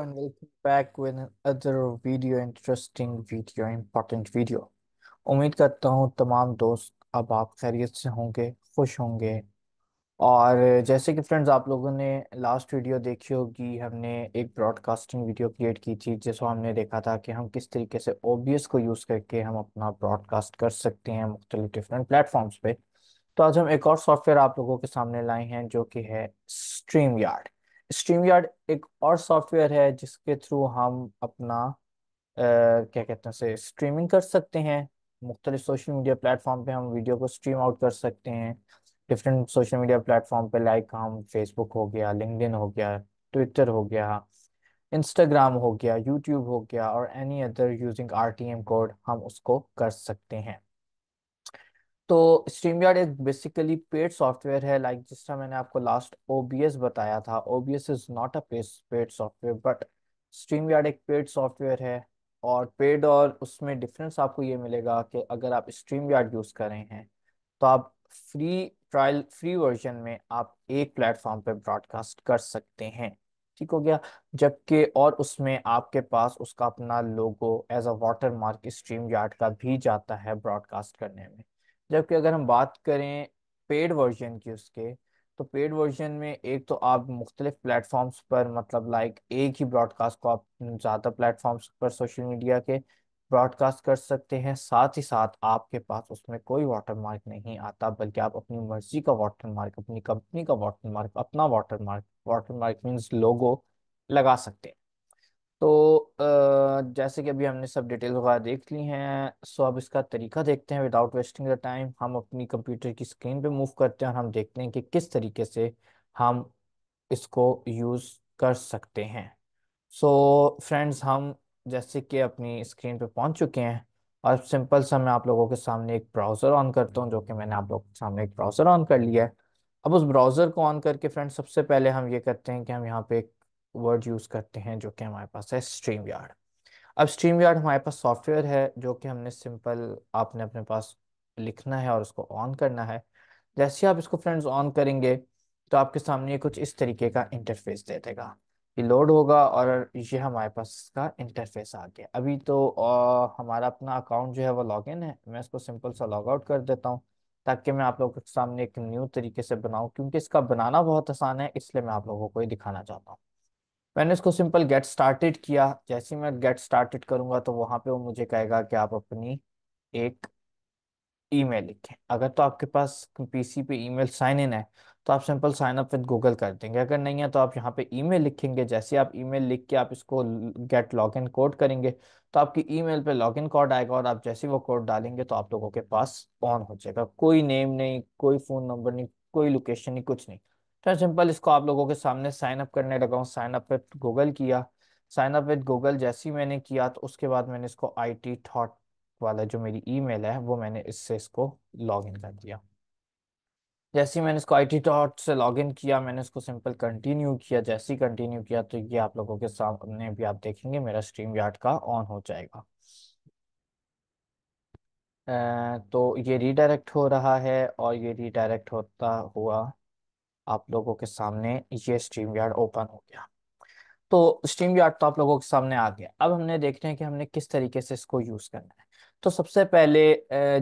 Hello and welcome back with another video, interesting video, important video. उम्मीद करता हूँ तमाम दोस्त अब आप खैरियत से होंगे खुश होंगे और जैसे कि फ्रेंड्स आप लोगों ने लास्ट वीडियो देखी होगी हमने एक ब्रॉडकास्टिंग वीडियो क्रिएट की थी जिसको हमने देखा था कि हम किस तरीके से ओबीएस को यूज़ करके हम अपना ब्रॉडकास्ट कर सकते हैं मुख्तलिफ डिफरेंट प्लेटफॉर्म्स पे तो आज हम एक और सॉफ्टवेयर आप लोगों के सामने लाए हैं जो कि है स्ट्रीम यार्ड स्ट्रीमयार्ड एक और सॉफ्टवेयर है जिसके थ्रू हम अपना आ, क्या कहते हैं से स्ट्रीमिंग कर सकते हैं मुख्तलिफ सोशल मीडिया प्लेटफॉर्म पे हम वीडियो को स्ट्रीम आउट कर सकते हैं डिफरेंट सोशल मीडिया प्लेटफॉर्म पे लाइक हम फेसबुक हो गया लिंक्डइन हो गया ट्विटर हो गया इंस्टाग्राम हो गया यूट्यूब हो गया और any other using R code हम उसको कर सकते हैं तो स्ट्रीम यार्ड एक बेसिकली पेड सॉफ्टवेयर है लाइक जिस तरह मैंने आपको लास्ट ओ बताया था O B S is not a paid software but StreamYard एक पेड सॉफ्टवेयर है और पेड और उसमें डिफरेंस आपको ये मिलेगा कि अगर आप स्ट्रीम यार्ड यूज़ कर रहे हैं तो आप फ्री ट्रायल फ्री वर्जन में आप एक प्लेटफॉर्म पर ब्रॉडकास्ट कर सकते हैं ठीक हो गया जबकि और उसमें आपके पास उसका अपना logo as a watermark StreamYard का भी जाता है ब्रॉडकास्ट करने में जबकि अगर हम बात करें पेड वर्जन की उसके तो पेड वर्जन में एक तो आप मुख्तलिफ प्लेटफॉर्म्स पर मतलब लाइक एक ही ब्रॉडकास्ट को आप ज़्यादा प्लेटफॉर्म्स पर सोशल मीडिया के ब्रॉडकास्ट कर सकते हैं साथ ही साथ आपके पास उसमें कोई वाटर मार्क नहीं आता बल्कि आप अपनी मर्जी का वाटर मार्क अपनी कंपनी का वाटर मार्क अपना watermark watermark means logo लगा सकते हैं तो जैसे कि अभी हमने सब डिटेल वगैरह देख ली हैं सो अब इसका तरीका देखते हैं विदाउट वेस्टिंग द टाइम हम अपनी कंप्यूटर की स्क्रीन पे मूव करते हैं और हम देखते हैं कि किस तरीके से हम इसको यूज़ कर सकते हैं सो so, फ्रेंड्स हम जैसे कि अपनी स्क्रीन पे पहुंच चुके हैं और सिंपल सा मैं आप लोगों के सामने एक ब्राउज़र ऑन करता हूँ जो कि मैंने आप लोगों के सामने एक ब्राउज़र ऑन कर लिया है अब उस ब्राउज़र को ऑन करके फ्रेंड्स सबसे पहले हम ये करते हैं कि हम यहाँ पे एक वर्ड यूज करते हैं जो कि हमारे पास है स्ट्रीम यार्ड अब स्ट्रीम यार्ड हमारे पास सॉफ्टवेयर है जो कि हमने सिंपल आपने अपने पास लिखना है और उसको ऑन करना है जैसे आप इसको फ्रेंड्स ऑन करेंगे तो आपके सामने कुछ इस तरीके का इंटरफेस दे देगा ये लोड होगा और ये हमारे पास इसका इंटरफेस आ गया अभी तो आ, हमारा अपना अकाउंट जो है वो लॉगिन है मैं इसको सिंपल सा लॉग आउट कर देता हूँ ताकि मैं आप लोगों के सामने एक न्यू तरीके से बनाऊँ क्योंकि इसका बनाना बहुत आसान है इसलिए मैं आप लोगों को ये दिखाना चाहता हूँ मैंने इसको सिंपल गेट स्टार्टेड किया जैसे मैं गेट स्टार्टेड करूंगा तो वहां पे वो मुझे कहेगा कि आप अपनी एक ईमेल लिखें अगर तो आपके पास पीसी पे ईमेल साइन इन है तो आप simple sign up with Google कर देंगे अगर नहीं है तो आप यहाँ पे ईमेल लिखेंगे जैसे आप ईमेल लिख के आप इसको गेट लॉगिन कोड करेंगे तो आपकी ईमेल पे लॉगिन कोड आएगा और आप जैसे वो कोड डालेंगे तो आप लोगों के पास ऑन हो जाएगा कोई नेम नहीं कोई फ़ोन नंबर नहीं कोई लोकेशन नहीं कुछ नहीं तो सिंपल इसको आप लोगों के सामने साइन अप करने लगा हूँ साइन अप विथ गूगल किया साइन अप विथ गूगल जैसे ही मैंने किया तो उसके बाद मैंने इसको आई टी थॉट वाला जो मेरी ईमेल है वो मैंने इससे इसको लॉग इन कर दिया जैसे ही मैंने इसको आई टी डॉट से लॉग इन किया मैंने इसको सिंपल कंटिन्यू किया जैसे ही कंटिन्यू किया तो ये आप लोगों के सामने भी आप देखेंगे मेरा स्ट्रीम यार्ड का ऑन हो जाएगा तो ये रीडायरेक्ट हो रहा है और ये रीडायरेक्ट होता हुआ आप लोगों के सामने ये स्ट्रीम यार्ड ओपन हो गया तो स्ट्रीम यार्ड तो आप लोगों के सामने आ गया अब हमने देखते हैं कि हमने किस तरीके से इसको यूज़ करना है तो सबसे पहले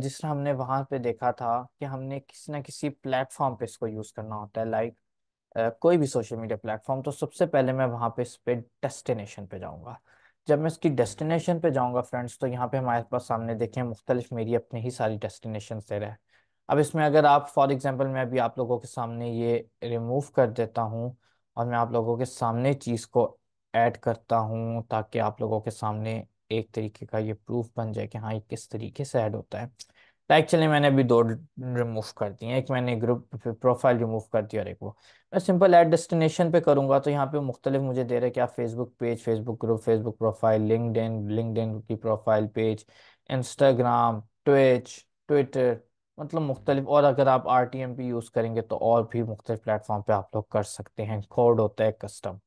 जिस तरह हमने वहाँ पे देखा था कि हमने किसी ना किसी प्लेटफॉर्म पे इसको यूज़ करना होता है लाइक कोई भी सोशल मीडिया प्लेटफॉर्म तो सबसे पहले मैं वहां पे इस पे डेस्टिनेशन पे जाऊंगा जब मैं इसकी डेस्टिनेशन पे जाऊँगा फ्रेंड्स तो यहाँ पे हमारे पास सामने देखें मुख्तलिफ मेरी अपनी ही सारी डेस्टिनेशन दे रहे अब इसमें अगर आप फॉर एग्जांपल मैं अभी आप लोगों के सामने ये रिमूव कर देता हूँ और मैं आप लोगों के सामने चीज़ को ऐड करता हूँ ताकि आप लोगों के सामने एक तरीके का ये प्रूफ बन जाए कि हाँ ये किस तरीके से ऐड होता है तो एक्चुअली मैंने अभी दो रिमूव कर दिए हैं एक मैंने ग्रुप प्रोफाइल रिमूव कर दिया और एक वो मैं सिंपल ऐड डेस्टिनेशन पे करूंगा तो यहाँ पे मुख्तलिफ मुझे दे रहे कि आप Facebook page Facebook group Facebook profile LinkedIn LinkedIn की profile page Instagram Twitch Twitter मतलब मुख्तलिफ और अगर आप R T M P use करेंगे तो और भी मुख्तलिफ प्लेटफॉर्म पर आप लोग कर सकते हैं कोड होता है कस्टम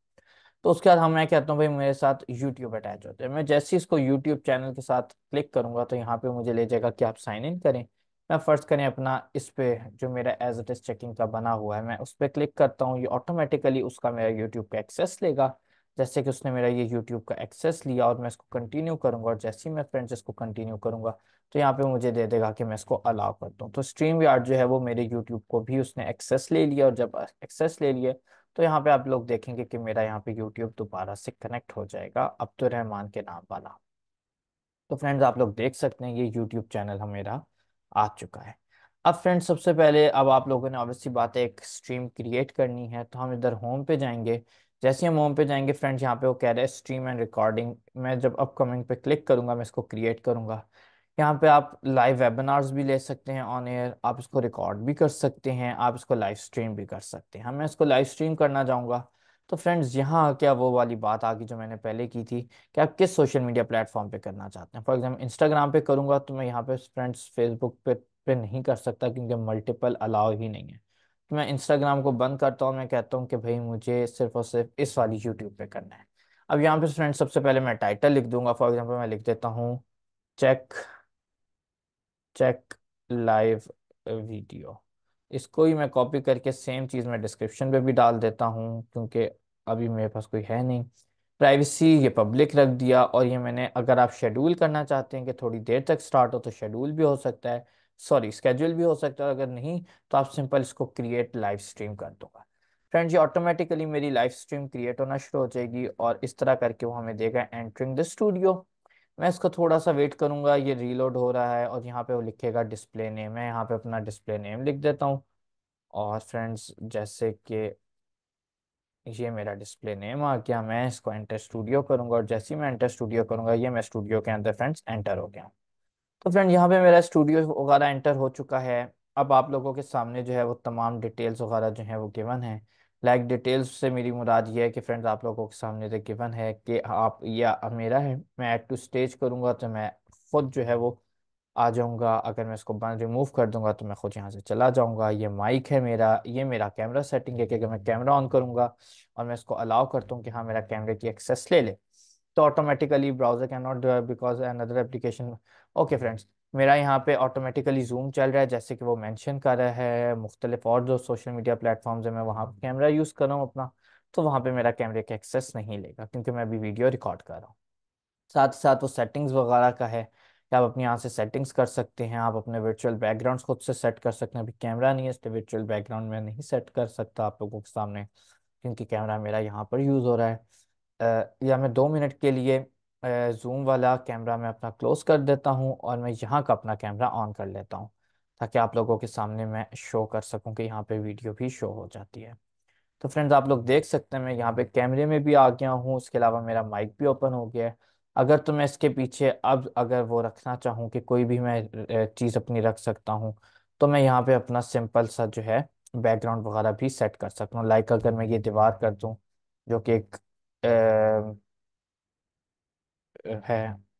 तो उसके बाद हम मैं कहता हूँ भाई मेरे साथ यूट्यूब अटैच होता है मैं जैसे इसको यूट्यूब चैनल के साथ क्लिक करूँगा तो यहाँ पर मुझे ले जाएगा कि आप साइन इन करें मैं फ़र्स्ट करें अपना इस पे जो मेरा एज इट इज़ चेकिंग का बना हुआ है मैं उस पर क्लिक करता हूँ ये ऑटोमेटिकली उसका मेरा यूट्यूब पे एक्सेस लेगा जैसे कि उसने मेरा ये यूट्यूब का एक्सेस लिया और मैं इसको कंटिन्यू करूंगा और जैसे ही मैं फ्रेंड्स इसको कंटिन्यू करूंगा तो यहाँ पे मुझे दे देगा कि मैं इसको अलाउ कर दूँ तो स्ट्रीम यार्ड जो है वो मेरे यूट्यूब को भी उसने एक्सेस ले लिया और जब एक्सेस ले लिया तो यहाँ पे आप लोग देखेंगे कि मेरा यहाँ पे यूट्यूब दोबारा से कनेक्ट हो जाएगा अब्दुलरहमान के नाम वाला तो फ्रेंड्स आप लोग देख सकते हैं ये यूट्यूब चैनल हमेरा आ चुका है अब फ्रेंड्स सबसे पहले अब आप लोगों ने ऑब्वियसली बात है एक स्ट्रीम क्रिएट करनी है तो हम इधर होम पे जाएंगे जैसे हम होम पे जाएंगे फ्रेंड्स यहाँ पे वो कह रहे हैं स्ट्रीम एंड रिकॉर्डिंग मैं जब अपकमिंग पे क्लिक करूंगा मैं इसको क्रिएट करूँगा यहाँ पे आप लाइव वेबिनार्स भी ले सकते हैं ऑन एयर आप इसको रिकॉर्ड भी कर सकते हैं आप इसको लाइव स्ट्रीम भी कर सकते हैं हम हाँ, मैं इसको लाइव स्ट्रीम करना चाहूँगा तो फ्रेंड्स यहाँ क्या वो वाली बात आ गई जो मैंने पहले की थी कि आप किस सोशल मीडिया प्लेटफॉर्म पे करना चाहते हैं फॉर एग्जाम्पल इंस्टाग्राम पे करूँगा तो मैं यहाँ पे फ्रेंड्स फेसबुक पे पे नहीं कर सकता क्योंकि मल्टीपल अलाउ ही नहीं है मैं इंस्टाग्राम को बंद करता हूँ मैं कहता हूँ कि भाई मुझे सिर्फ और सिर्फ इस वाली यूट्यूब पे करना है अब यहाँ पे फ्रेंड सबसे पहले मैं टाइटल लिख दूंगा फॉर एग्जाम्पल मैं लिख देता हूँ चेक चेक लाइव वीडियो इसको ही मैं कॉपी करके सेम चीज़ मैं डिस्क्रिप्शन पे भी डाल देता हूँ क्योंकि अभी मेरे पास कोई है नहीं प्राइवेसी ये पब्लिक रख दिया और ये मैंने अगर आप शेड्यूल करना चाहते हैं कि थोड़ी देर तक स्टार्ट हो तो शेड्यूल भी हो सकता है सॉरी स्केड्यूल भी हो सकता है अगर नहीं तो आप सिंपल इसको क्रिएट लाइव स्ट्रीम कर दूंगा फ्रेंड जी ऑटोमेटिकली मेरी लाइव स्ट्रीम क्रिएट होना शुरू हो जाएगी और इस तरह करके वो हमें देगा एंट्रिंग द स्टूडियो मैं इसको थोड़ा सा वेट करूंगा ये रीलोड हो रहा है और यहाँ पे वो लिखेगा डिस्प्ले नेम है यहाँ पे अपना डिस्प्ले नेम लिख देता हूँ और फ्रेंड्स जैसे कि ये मेरा डिस्प्ले नेम आ गया मैं इसको एंटर स्टूडियो करूंगा और जैसे ही मैं एंटर स्टूडियो करूंगा ये मैं स्टूडियो के अंदर फ्रेंड्स एंटर हो गया तो फ्रेंड यहाँ पे मेरा स्टूडियो वगैरह एंटर हो चुका है अब आप लोगों के सामने जो है वो तमाम डिटेल्स वगैरह जो है वो गिवन है लाइक डिटेल्स से मेरी मुराद ये है कि फ्रेंड्स आप लोगों के सामने जो गिवन है कि आप या मेरा है मैं एड टू स्टेज करूँगा तो मैं खुद जो है वो आ जाऊँगा अगर मैं इसको बंद रिमूव कर दूंगा तो मैं खुद यहाँ से चला जाऊँगा ये माइक है मेरा ये मेरा कैमरा सेटिंग है कि अगर मैं कैमरा ऑन करूँगा और मैं इसको अलाउ करता हूँ कि हाँ मेरा कैमरे की एक्सेस ले ले तो automatically browser can not do because other application okay friends मेरा यहाँ पे ऑटोमेटिकली जूम चल रहा है जैसे कि वो मैंशन कर रहा है मुख्तलिफ और जो सोशल मीडिया प्लेटफॉर्म्स है मैं वहाँ पर कैमरा यूज़ कर रहा हूँ अपना तो वहाँ पे मेरा कैमरे का एक्सेस नहीं लेगा क्योंकि मैं अभी वीडियो रिकॉर्ड कर रहा हूँ साथ ही साथ वो सेटिंग्स वगैरह का है कि आप अपने यहाँ से सेटिंग्स कर सकते हैं आप अपने वर्चुअल बैकग्राउंड खुद से सेट कर सकते हैं अभी कैमरा नहीं है इसलिए वर्चुअल बैकग्राउंड में नहीं सेट कर सकता आप लोगों के सामने क्योंकि कैमरा मेरा यहाँ पर यूज़ हो रहा है या मैं दो मिनट के लिए जूम वाला कैमरा मैं अपना क्लोज कर देता हूँ और मैं यहाँ का अपना कैमरा ऑन कर लेता हूँ ताकि आप लोगों के सामने मैं शो कर सकूँ कि यहाँ पे वीडियो भी शो हो जाती है तो फ्रेंड्स आप लोग देख सकते हैं मैं यहाँ पे कैमरे में भी आ गया हूँ उसके अलावा मेरा माइक भी ओपन हो गया है अगर तो मैं इसके पीछे अब अगर वो रखना चाहूँ कि कोई भी मैं चीज़ अपनी रख सकता हूँ तो मैं यहाँ पे अपना सिंपल सा जो है बैकग्राउंड वगैरह भी सेट कर सकता हूँ लाइक अगर मैं ये दीवार कर दूँ जो कि एक है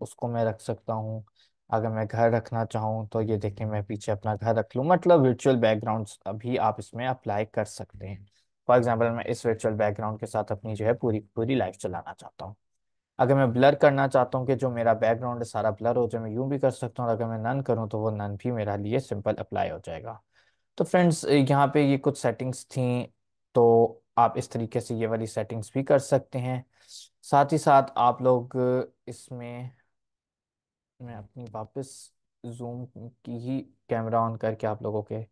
उसको मैं रख सकता हूँ अगर मैं घर रखना चाहूँ तो ये देखिए मैं पीछे अपना घर रख लूँ मतलब वर्चुअल बैकग्राउंड्स अभी आप इसमें अप्लाई कर सकते हैं फॉर एग्जाम्पल मैं इस वर्चुअल बैकग्राउंड के साथ अपनी जो है पूरी पूरी लाइफ चलाना चाहता हूँ अगर मैं ब्लर करना चाहता हूँ कि जो मेरा बैकग्राउंड है सारा ब्लर हो जाए मैं यूं भी कर सकता हूँ अगर मैं नन करूँ तो वो नन भी मेरा लिए सिंपल अप्लाई हो जाएगा तो फ्रेंड्स यहाँ पे ये कुछ सेटिंग्स थी तो आप इस तरीके से ये वाली सेटिंग्स भी कर सकते हैं साथ ही साथ आप लोग इसमें मैं अपनी वापस जूम की ही कैमरा ऑन करके आप लोगों के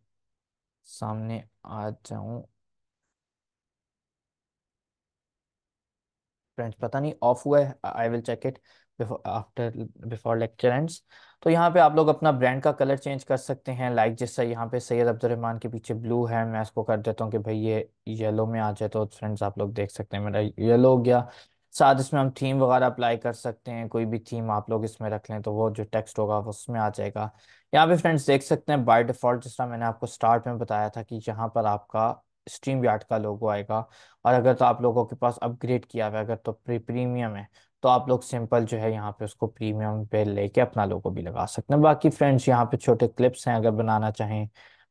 सामने आ जाऊं फ्रेंड्स पता नहीं ऑफ हुआ है I will check it after before lecture ends तो यहाँ पे आप लोग अपना ब्रांड का कलर चेंज कर सकते हैं लाइक जैसा यहाँ पे सैयद अब्दुलरहमान के पीछे ब्लू है मैं इसको कर देता हूँ कि भाई ये येलो में आ जाए तो फ्रेंड्स आप लोग देख सकते हैं मेरा येलो हो गया साथ इसमें हम थीम वगैरह अप्लाई कर सकते हैं कोई भी थीम आप लोग इसमें रख लें तो वो जो टेक्स्ट होगा वो उसमें आ जाएगा यहाँ पे फ्रेंड्स देख सकते हैं बाय डिफॉल्ट जिस मैंने आपको स्टार्ट में बताया था कि यहाँ पर आपका स्ट्रीम यार्ड का लोगो आएगा और अगर तो आप लोगों के पास अपग्रेड किया हुआ है अगर तो प्री प्रीमियम है तो आप लोग सिंपल जो है यहाँ पे उसको प्रीमियम पे लेके अपना लोगो भी लगा सकते हैं बाकी फ्रेंड्स यहाँ पे छोटे क्लिप्स हैं अगर बनाना चाहें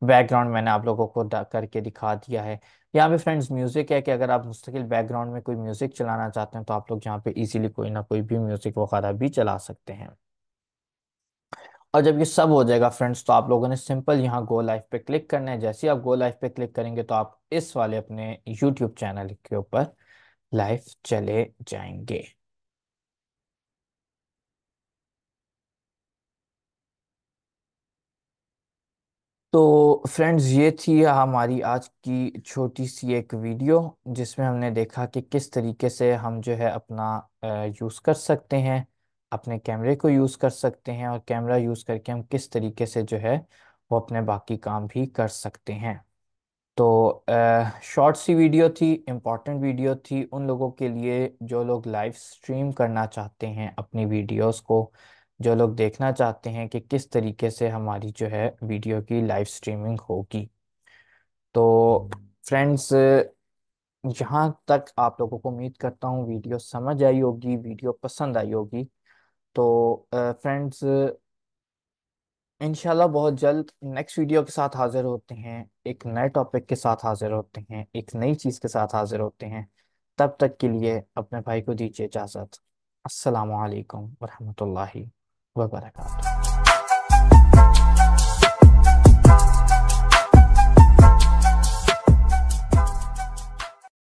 बैकग्राउंड मैंने आप लोगों को करके दिखा दिया है यहाँ पे फ्रेंड्स म्यूजिक है कि अगर आप मुस्तकिल बैकग्राउंड में कोई म्यूजिक चलाना चाहते हैं तो आप लोग यहाँ पे इजीली कोई ना कोई भी म्यूजिक वगैरह भी चला सकते हैं और जब ये सब हो जाएगा फ्रेंड्स तो आप लोगों ने सिंपल यहाँ गो लाइव पे क्लिक करना है जैसे ही आप गो लाइव पे क्लिक करेंगे तो आप इस वाले अपने यूट्यूब चैनल के ऊपर लाइव चले जाएंगे तो फ्रेंड्स ये थी हमारी आज की छोटी सी एक वीडियो जिसमें हमने देखा कि किस तरीके से हम जो है अपना यूज़ कर सकते हैं अपने कैमरे को यूज़ कर सकते हैं और कैमरा यूज़ करके हम किस तरीके से जो है वो अपने बाकी काम भी कर सकते हैं तो शॉर्ट सी वीडियो थी इम्पॉर्टेंट वीडियो थी उन लोगों के लिए जो लोग लाइव स्ट्रीम करना चाहते हैं अपनी वीडियोस को जो लोग देखना चाहते हैं कि किस तरीके से हमारी जो है वीडियो की लाइव स्ट्रीमिंग होगी तो हम्म। फ्रेंड्स यहाँ तक आप लोगों को उम्मीद करता हूँ वीडियो समझ आई होगी वीडियो पसंद आई होगी तो फ्रेंड्स इनशाला बहुत जल्द नेक्स्ट वीडियो के साथ हाजिर होते हैं एक नए टॉपिक के साथ हाजिर होते हैं एक नई चीज़ के साथ हाजिर होते हैं तब तक के लिए अपने भाई को दीजिए इजाज़त असलकम वरहमल Vou agora, Cláudio.